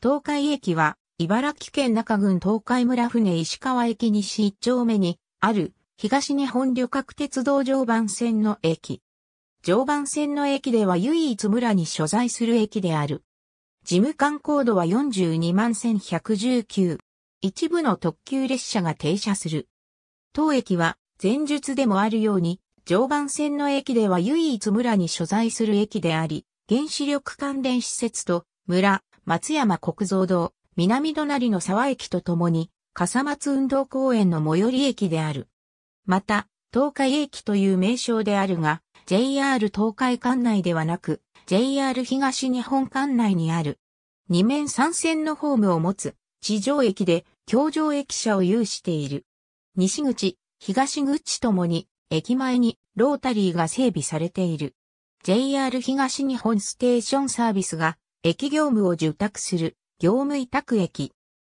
東海駅は、茨城県中郡東海村船石川駅西一丁目に、ある、東日本旅客鉄道常磐線の駅。常磐線の駅では唯一村に所在する駅である。事務官高度は42万1119。一部の特急列車が停車する。当駅は、前述でもあるように、常磐線の駅では唯一村に所在する駅であり、原子力関連施設と村、松山国蔵堂、南隣の沢駅とともに、笠松運動公園の最寄り駅である。また、東海駅という名称であるが、JR 東海管内ではなく、JR 東日本管内にある。二面三線のホームを持つ、地上駅で、京上駅舎を有している。西口、東口ともに、駅前にロータリーが整備されている。JR 東日本ステーションサービスが駅業務を受託する、業務委託駅。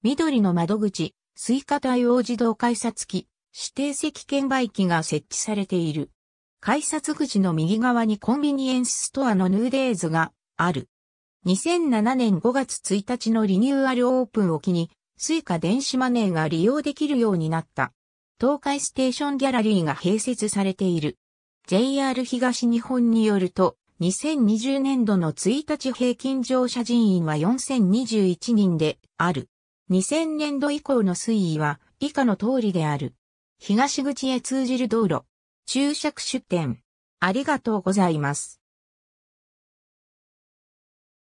緑の窓口、スイカ対応自動改札機、指定席券売機が設置されている。改札口の右側にコンビニエンスストアのヌーデーズがある。2007年5月1日のリニューアルオープンを機に、スイカ電子マネーが利用できるようになった。東海ステーションギャラリーが併設されている。JR 東日本によると、2020年度の1日平均乗車人員は4021人である。2000年度以降の推移は以下の通りである。東口へ通じる道路。注釈出店。ありがとうございます。